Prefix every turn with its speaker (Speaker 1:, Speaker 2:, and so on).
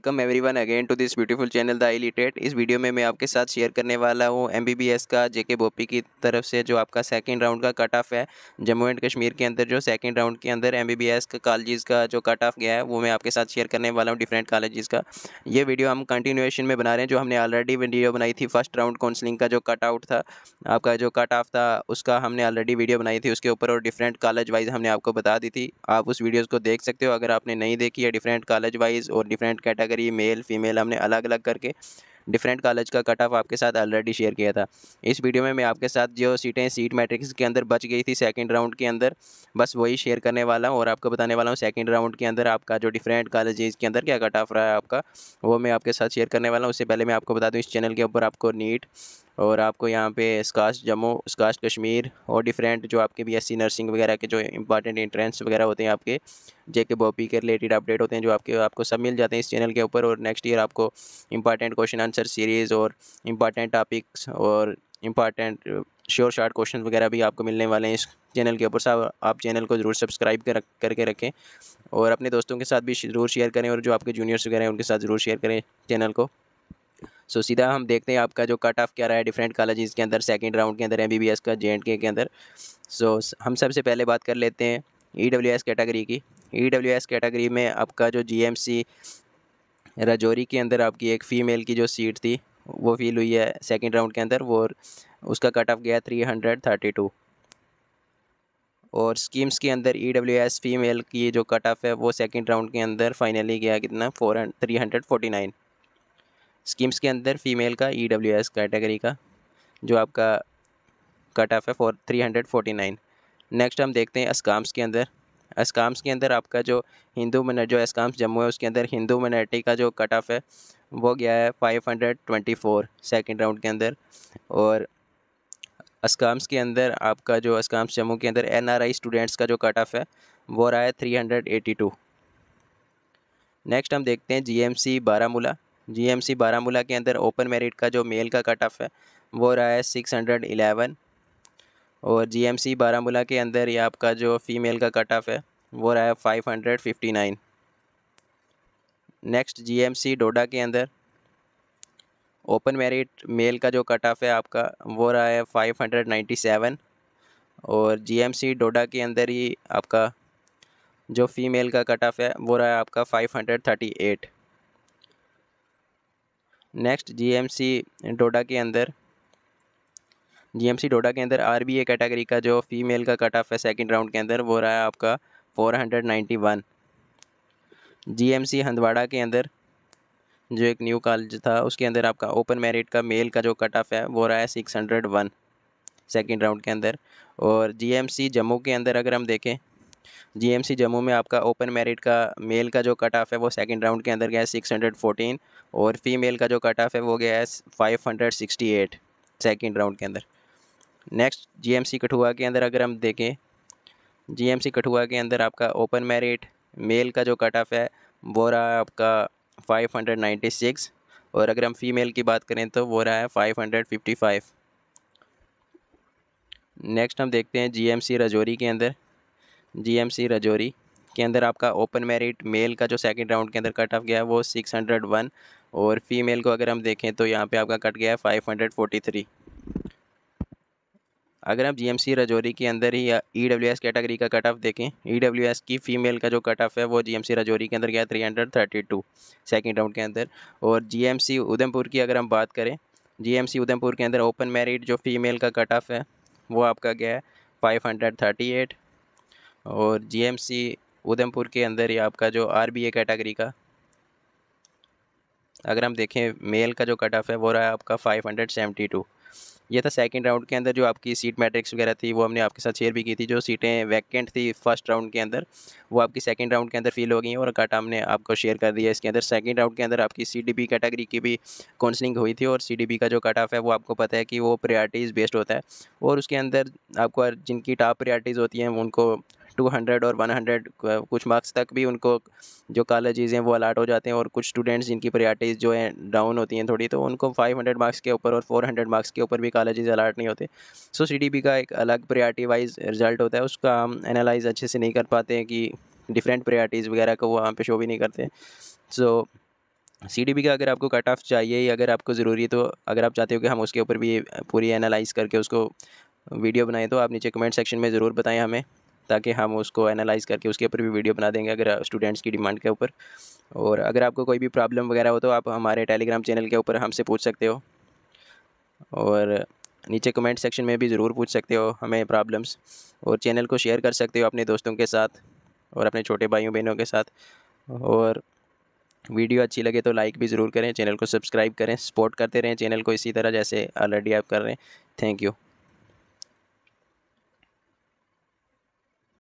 Speaker 1: welcome everyone again to this beautiful channel the literate इस video में मैं आपके साथ शेयर करने वाला हूँ एमबीबीएस का जेके बोपी की तरफ से जो आपका सेकंड राउंड का कट ऑफ है जम्मू एंड कश्मीर के अंदर जो सेकंड राउंड के अंदर एमबीबीएस का कॉलेज का जो कट ऑफ गया है वो मैं आपके साथ शेयर करने वाला हूँ डिफरेंट कॉलेज का ये वीडियो हम कंटिन्यूएशन में बना रहे हैं जो हमने ऑलरेडी वीडियो बनाई थी फर्स्ट राउंड काउंसिलिंग का जो कट आउट था आपका जो कट ऑफ था उसका हमने ऑलरेडी वीडियो बनाई थी उसके ऊपर और डिफरेंट कॉलेज वाइज हमने आपको बता दी थी आप उस वीडियोज़ को देख सकते हो अगर आपने नहीं देखी है डिफरेंट कॉलेज वाइज और different category category male female हमने अलग अलग करके डिफरेंट कॉलेज का कट ऑफ आपके साथ ऑलरेडी शेयर किया था इस वीडियो में मैं आपके साथ जो सीटें सीट मैट्रिक्स के अंदर बच गई थी सेकंड राउंड के अंदर बस वही शेयर करने वाला हूँ और आपको बताने वाला हूँ सेकंड राउंड के अंदर आपका जो डिफरेंट कॉलेजेस के अंदर क्या कट ऑफ रहा है आपका वो मैं आपके साथ शेयर करने वाला हूँ उससे पहले मैं आपको बता दूँ इस चैनल के ऊपर आपको नीट और आपको यहाँ पे स्कास्ट जम्मू स्कास्ट कश्मीर और डिफरेंट जो आपके बीएससी नर्सिंग वगैरह के जो इंपॉर्टेंट इंट्रेंस वगैरह होते हैं आपके जे के बॉपी के रिलेटेड अपडेट होते हैं जो आपके आपको सब मिल जाते हैं इस चैनल के ऊपर और नेक्स्ट ईयर आपको इंपॉर्टेंट क्वेश्चन आंसर सीरीज़ और इंपॉर्टेंट टॉपिक्स और इंपॉर्टेंट श्योर शार्ट क्वेश्चन वगैरह भी आपको मिलने वाले हैं इस चैनल के ऊपर साहब आप चैनल को ज़रूर सब्सक्राइब कर करके रखें और अपने दोस्तों के साथ भी ज़रूर शेयर करें और जो आपके जूनियर्स वगैरह हैं उनके साथ ज़रूर शेयर करें चैनल को सो सीधा हम देखते हैं आपका जो कट ऑफ क्या रहा है डिफरेंट कॉलेज के अंदर सेकेंड राउंड के अंदर एमबीबीएस का जे के अंदर सो so, हम सबसे पहले बात कर लेते हैं ई e कैटेगरी की ई e कैटेगरी में आपका जो जी राजौरी के अंदर आपकी एक फ़ीमेल की जो सीट थी वो फील हुई है सेकेंड राउंड के अंदर वो उसका कट ऑफ गया थ्री हंड्रेड थर्टी टू और स्कीम्स के अंदर ई डब्ल्यू एस फीमेल की जो कट ऑफ है वो सेकेंड राउंड के अंदर फाइनली गया कितना four three hundred forty nine schemes के अंदर फीमेल का ई डब्ल्यू एस कैटेगरी का जो आपका कट ऑफ है four three hundred forty nine next हम देखते हैं अस्काम्स के अंदर अस्काम्स के अंदर आपका जो हिंदू मिनट जो अस्काम्स जम्मू है उसके अंदर हिंदू मिनटी का जो कट ऑफ है वो गया है five hundred twenty four second round के अंदर और अस्काम्स के अंदर आपका जो अस्काम्स जम्मू के अंदर एनआरआई स्टूडेंट्स का जो कट ऑफ है वो रहा है थ्री हंड्रेड टू नेक्स्ट हम देखते हैं G M C Baramulla GMC Baramulla के अंदर ओपन मेरिट का जो मेल का कट ऑफ है वो रहा है सिक्स हंड्रेड एलेवन और जीएमसी बारामूला के अंदर ये आपका जो फीमेल का कट ऑफ है वो रहा है five hundred fifty nine next GMC Doda के अंदर ओपन मेरिट मेल का जो कट ऑफ है आपका वो रहा है फाइव हंड्रेड नाइन्टी सेवन और सी डोडा के अंदर ही आपका जो फीमेल का कट ऑफ है वो रहा है आपका five hundred thirty eight next GMC Doda के अंदर जीएमसी डोडा के अंदर आरबीए कैटेगरी का जो फीमेल का कट ऑफ है सेकंड राउंड के अंदर वो रहा है आपका 491 जीएमसी हंदवाड़ा के अंदर जो एक न्यू कॉलेज था उसके अंदर आपका ओपन मेरिट का मेल का जो कट ऑफ है वो रहा है six hundred one second round के अंदर और जीएमसी जम्मू के अंदर अगर हम देखें जीएमसी जम्मू में आपका ओपन मेरिट का मेल का जो कट ऑफ है वो सेकंड राउंड के अंदर गया है सिक्स हंड्रेड फोर्टीन और फीमेल का जो कट ऑफ है वो गया है five hundred sixty eight second round के अंदर नेक्स्ट जीएमसी कठुआ के अंदर अगर हम देखें जीएमसी कठुआ के अंदर आपका ओपन मेरिट मेल का जो कट ऑफ है वो रहा है आपका 596 और अगर हम फीमेल की बात करें तो वो रहा है 555 नेक्स्ट हम देखते हैं जीएमसी राजौरी के अंदर जीएमसी रजौरी के अंदर आपका ओपन मेरिट मेल का जो सेकंड राउंड के अंदर कट ऑफ गया है वो 601 और फीमेल को अगर हम देखें तो यहाँ पे आपका कट गया है 543 अगर हम जीएमसी रजौरी के अंदर ही ई डब्ल्यू एस कैटेगरी का कट ऑफ देखें ई डब्ल्यू एस की फीमेल का जो कट ऑफ है वो जीएमसी रजौरी के अंदर गया three hundred thirty two second round के अंदर और जीएमसी उधमपुर की अगर हम बात करें जीएमसी उधमपुर के अंदर ओपन मेरिट जो फीमेल का कट ऑफ है वो आपका गया है फाइव हंड्रेड थर्टी एट और जीएमसी उधमपुर के अंदर ही आपका जो आरबीए कैटेगरी का अगर हम देखें मेल का जो कट ऑफ है वो रहा है आपका 572 ये था सेकंड राउंड के अंदर जो आपकी सीट मैट्रिक्स वगैरह थी वो हमने आपके साथ शेयर भी की थी जो सीटें वैकेंट थी फर्स्ट राउंड के अंदर वो आपकी सेकंड राउंड के अंदर फिल हो गई हैं और कट हमने आपको शेयर कर दिया इसके अंदर सेकंड राउंड के अंदर आपकी सी कैटेगरी की भी काउंसलिंग हुई थी और सी का जो कट ऑफ है वो आपको पता है कि वो प्रायोरिटीज़ बेस्ड होता है और उसके अंदर आपको जिनकी टॉप प्रायोरिटीज़ होती हैं उनको टू हंड्रेड और वन हंड्रेड कुछ मार्क्स तक भी उनको जो कॉलेजेज़ हैं वो अलाट हो जाते हैं और कुछ स्टूडेंट्स जिनकी प्रायरिटीज़ जो है डाउन होती हैं थोड़ी तो उनको फाइव हंड्रेड मार्क्स के ऊपर और फोर हंड्रेड मार्क्स के ऊपर भी कॉलेजेज़ अलाट नहीं होते सो डी सी का एक अलग प्रायरिटी वाइज रिजल्ट होता है उसका हम एनालाइज अच्छे से नहीं कर पाते हैं कि डिफरेंट प्रायरिटीज़ वगैरह को वहाँ पर शो भी नहीं करते सो सी डी बी का अगर आपको कट ऑफ चाहिए या अगर आपको ज़रूरी है तो अगर आप चाहते हो कि हम उसके ऊपर भी पूरी एनालाइज करके उसको वीडियो बनाएं तो आप नीचे कमेंट सेक्शन में ज़रूर बताएं हमें ताकि हम उसको एनालाइज करके उसके ऊपर भी वीडियो बना देंगे अगर स्टूडेंट्स की डिमांड के ऊपर और अगर आपको कोई भी प्रॉब्लम वगैरह हो तो आप हमारे टेलीग्राम चैनल के ऊपर हमसे पूछ सकते हो और नीचे कमेंट सेक्शन में भी ज़रूर पूछ सकते हो हमें प्रॉब्लम्स और चैनल को शेयर कर सकते हो अपने दोस्तों के साथ और अपने छोटे भाइयों बहनों के साथ और वीडियो अच्छी लगे तो लाइक भी ज़रूर करें चैनल को सब्सक्राइब करें सपोर्ट करते रहें चैनल को इसी तरह जैसे ऑलरेडी आप कर रहे हैं थैंक यू